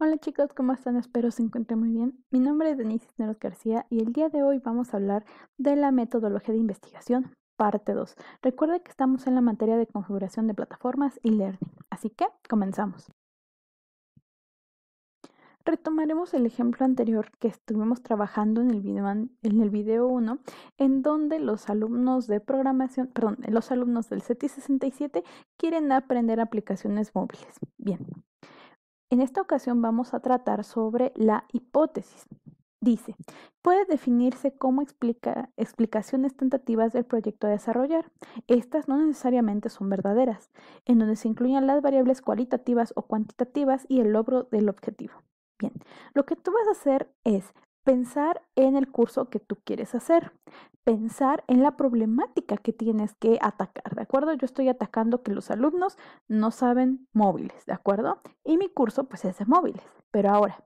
Hola chicos, ¿cómo están? Espero se encuentren muy bien. Mi nombre es Denise Cisneros García y el día de hoy vamos a hablar de la metodología de investigación, parte 2. Recuerda que estamos en la materia de configuración de plataformas y learning, así que comenzamos. Retomaremos el ejemplo anterior que estuvimos trabajando en el video, en el 1, en donde los alumnos de programación, perdón, los alumnos del CETI 67 quieren aprender aplicaciones móviles. Bien, en esta ocasión vamos a tratar sobre la hipótesis. Dice, puede definirse como explicaciones tentativas del proyecto a desarrollar. Estas no necesariamente son verdaderas, en donde se incluyen las variables cualitativas o cuantitativas y el logro del objetivo. Bien, lo que tú vas a hacer es pensar en el curso que tú quieres hacer pensar en la problemática que tienes que atacar, ¿de acuerdo? Yo estoy atacando que los alumnos no saben móviles, ¿de acuerdo? Y mi curso pues es de móviles. Pero ahora,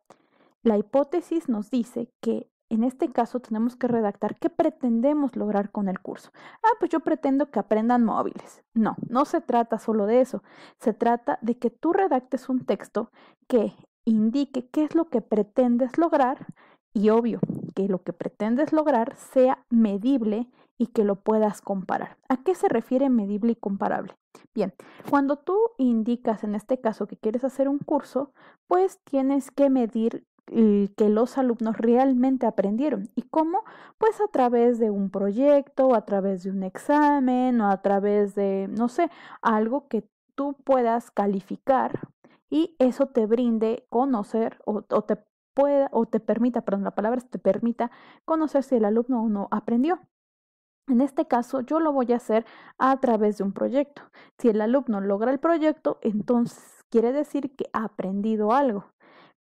la hipótesis nos dice que en este caso tenemos que redactar qué pretendemos lograr con el curso. Ah, pues yo pretendo que aprendan móviles. No, no se trata solo de eso. Se trata de que tú redactes un texto que indique qué es lo que pretendes lograr y obvio, que lo que pretendes lograr sea medible y que lo puedas comparar. ¿A qué se refiere medible y comparable? Bien, cuando tú indicas en este caso que quieres hacer un curso, pues tienes que medir que los alumnos realmente aprendieron. ¿Y cómo? Pues a través de un proyecto, a través de un examen o a través de, no sé, algo que tú puedas calificar y eso te brinde conocer o, o te pueda o te permita, perdón, la palabra es te permita conocer si el alumno o no aprendió. En este caso, yo lo voy a hacer a través de un proyecto. Si el alumno logra el proyecto, entonces quiere decir que ha aprendido algo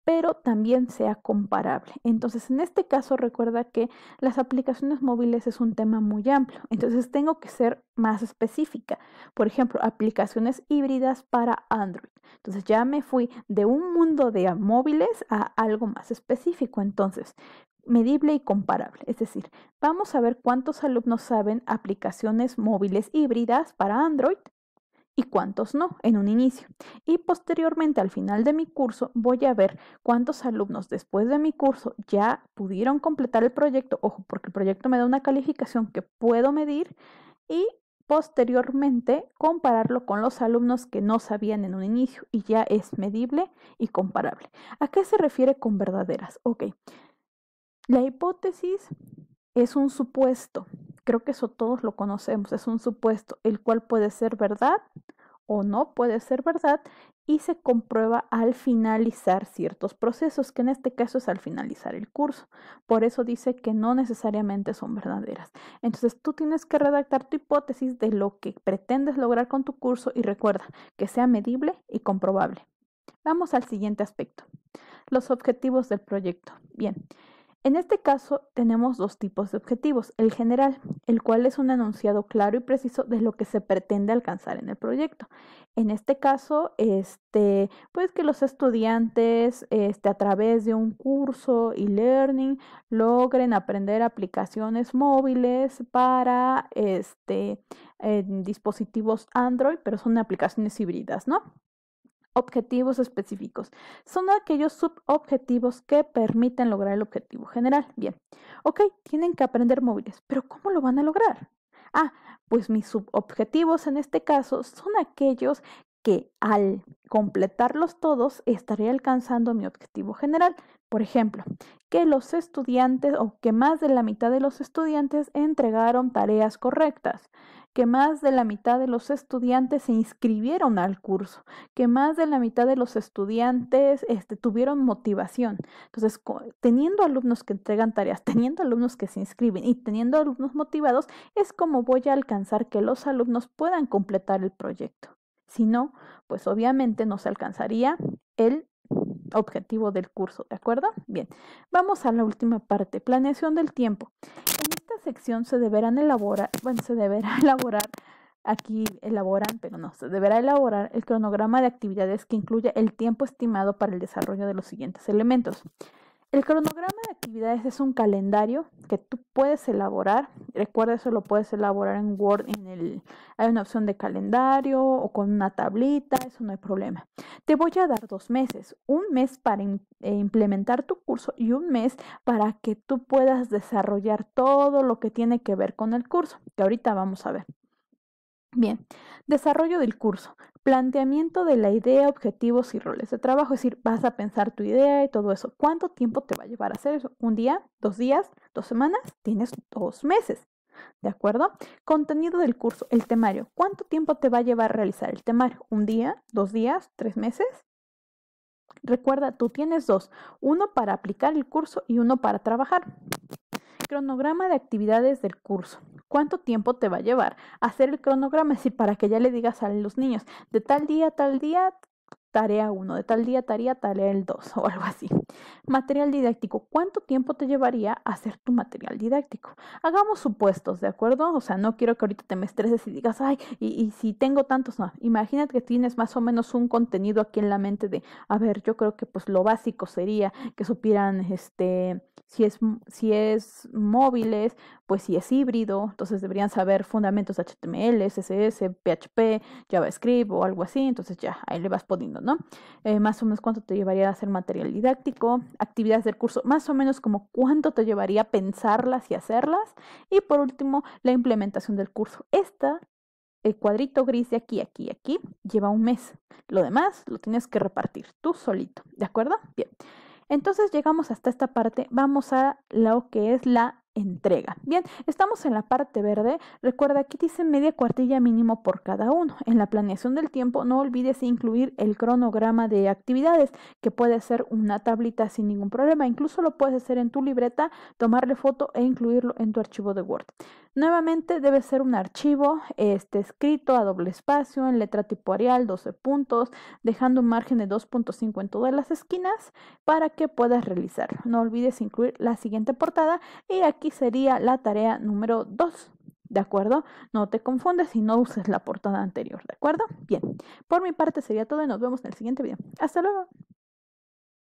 pero también sea comparable. Entonces, en este caso, recuerda que las aplicaciones móviles es un tema muy amplio, entonces tengo que ser más específica. Por ejemplo, aplicaciones híbridas para Android. Entonces, ya me fui de un mundo de móviles a algo más específico. Entonces, medible y comparable. Es decir, vamos a ver cuántos alumnos saben aplicaciones móviles híbridas para Android y cuántos no en un inicio. Y posteriormente al final de mi curso voy a ver cuántos alumnos después de mi curso ya pudieron completar el proyecto, ojo, porque el proyecto me da una calificación que puedo medir y posteriormente compararlo con los alumnos que no sabían en un inicio y ya es medible y comparable. ¿A qué se refiere con verdaderas? Ok, la hipótesis es un supuesto, creo que eso todos lo conocemos, es un supuesto, el cual puede ser verdad o no puede ser verdad y se comprueba al finalizar ciertos procesos, que en este caso es al finalizar el curso. Por eso dice que no necesariamente son verdaderas. Entonces tú tienes que redactar tu hipótesis de lo que pretendes lograr con tu curso y recuerda que sea medible y comprobable. Vamos al siguiente aspecto, los objetivos del proyecto. Bien, en este caso tenemos dos tipos de objetivos. El general, el cual es un enunciado claro y preciso de lo que se pretende alcanzar en el proyecto. En este caso, este, pues que los estudiantes este, a través de un curso e learning logren aprender aplicaciones móviles para este, dispositivos Android, pero son aplicaciones híbridas, ¿no? objetivos específicos. Son aquellos subobjetivos que permiten lograr el objetivo general. Bien, ok, tienen que aprender móviles, pero ¿cómo lo van a lograr? Ah, pues mis subobjetivos en este caso son aquellos que al completarlos todos estaré alcanzando mi objetivo general. Por ejemplo, que los estudiantes o que más de la mitad de los estudiantes entregaron tareas correctas, que más de la mitad de los estudiantes se inscribieron al curso, que más de la mitad de los estudiantes este, tuvieron motivación. Entonces, teniendo alumnos que entregan tareas, teniendo alumnos que se inscriben y teniendo alumnos motivados, es como voy a alcanzar que los alumnos puedan completar el proyecto. Si no, pues obviamente no se alcanzaría el objetivo del curso, ¿de acuerdo? Bien, vamos a la última parte, planeación del tiempo sección se deberán elaborar, bueno, se deberá elaborar, aquí elaboran, pero no, se deberá elaborar el cronograma de actividades que incluya el tiempo estimado para el desarrollo de los siguientes elementos. El cronograma de actividades es un calendario que tú puedes elaborar. Recuerda, eso lo puedes elaborar en Word. En el, hay una opción de calendario o con una tablita, eso no hay problema. Te voy a dar dos meses, un mes para eh, implementar tu curso y un mes para que tú puedas desarrollar todo lo que tiene que ver con el curso, que ahorita vamos a ver. Bien, desarrollo del curso, planteamiento de la idea, objetivos y roles de trabajo, es decir, vas a pensar tu idea y todo eso. ¿Cuánto tiempo te va a llevar a hacer eso? ¿Un día? ¿Dos días? ¿Dos semanas? Tienes dos meses. ¿De acuerdo? Contenido del curso, el temario. ¿Cuánto tiempo te va a llevar a realizar el temario? ¿Un día? ¿Dos días? ¿Tres meses? Recuerda, tú tienes dos, uno para aplicar el curso y uno para trabajar. Cronograma de actividades del curso. ¿Cuánto tiempo te va a llevar hacer el cronograma? Es decir, para que ya le digas a los niños, de tal día, tal día, tarea uno, de tal día, tarea, tarea el 2 o algo así. Material didáctico. ¿Cuánto tiempo te llevaría hacer tu material didáctico? Hagamos supuestos, ¿de acuerdo? O sea, no quiero que ahorita te me estreses y digas, ay, y, y si tengo tantos, no. Imagínate que tienes más o menos un contenido aquí en la mente de, a ver, yo creo que pues lo básico sería que supieran, este, si es, si es móviles, pues si es híbrido, entonces deberían saber fundamentos HTML, CSS, PHP, JavaScript o algo así, entonces ya ahí le vas poniendo, ¿no? Eh, más o menos cuánto te llevaría a hacer material didáctico, actividades del curso, más o menos como cuánto te llevaría a pensarlas y hacerlas. Y por último, la implementación del curso. Esta el cuadrito gris de aquí, aquí, aquí, lleva un mes. Lo demás lo tienes que repartir tú solito, ¿de acuerdo? Bien. Entonces llegamos hasta esta parte, vamos a lo que es la entrega. Bien, estamos en la parte verde. Recuerda, aquí dice media cuartilla mínimo por cada uno. En la planeación del tiempo no olvides incluir el cronograma de actividades, que puede ser una tablita sin ningún problema. Incluso lo puedes hacer en tu libreta, tomarle foto e incluirlo en tu archivo de Word. Nuevamente debe ser un archivo este, escrito a doble espacio, en letra tipo Arial, 12 puntos, dejando un margen de 2.5 en todas las esquinas para que puedas realizarlo. No olvides incluir la siguiente portada y aquí y sería la tarea número 2. ¿De acuerdo? No te confundes y no uses la portada anterior. ¿De acuerdo? Bien. Por mi parte sería todo y nos vemos en el siguiente video. Hasta luego.